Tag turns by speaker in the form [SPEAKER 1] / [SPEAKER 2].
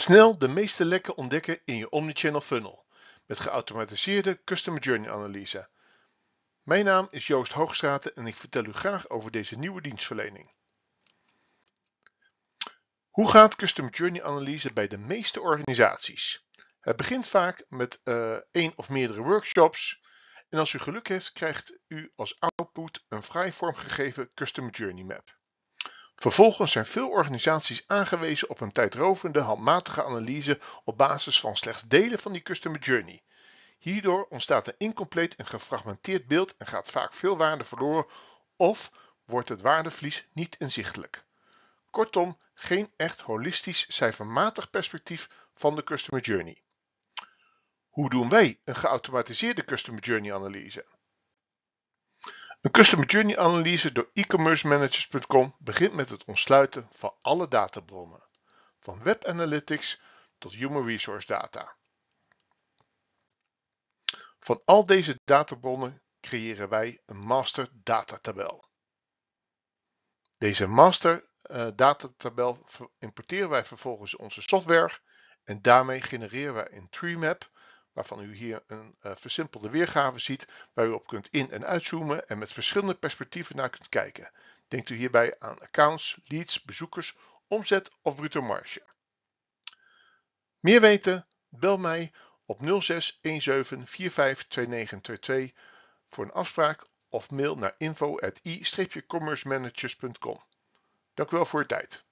[SPEAKER 1] Snel de meeste lekken ontdekken in je Omnichannel funnel met geautomatiseerde Customer Journey Analyse. Mijn naam is Joost Hoogstraten en ik vertel u graag over deze nieuwe dienstverlening. Hoe gaat Customer Journey Analyse bij de meeste organisaties? Het begint vaak met uh, één of meerdere workshops. En als u geluk heeft, krijgt u als output een vrij vormgegeven Customer Journey Map. Vervolgens zijn veel organisaties aangewezen op een tijdrovende, handmatige analyse op basis van slechts delen van die customer journey. Hierdoor ontstaat een incompleet en gefragmenteerd beeld en gaat vaak veel waarde verloren of wordt het waardeverlies niet inzichtelijk. Kortom, geen echt holistisch cijfermatig perspectief van de customer journey. Hoe doen wij een geautomatiseerde customer journey analyse? Een Custom Journey analyse door e-commercemanagers.com begint met het ontsluiten van alle databronnen, van web analytics tot human resource data. Van al deze databronnen creëren wij een master datatabel. Deze master uh, eh, datatabel importeren wij vervolgens onze software en daarmee genereren wij in TreeMap waarvan u hier een eh, versimpelde weergave ziet, waar u op kunt in- en uitzoomen en met verschillende perspectieven naar kunt kijken. Denkt u hierbij aan accounts, leads, bezoekers, omzet of bruto marge. Meer weten? Bel mij op 06 17 45 voor een afspraak of mail naar info.i-commercemanagers.com. Dank u wel voor uw tijd.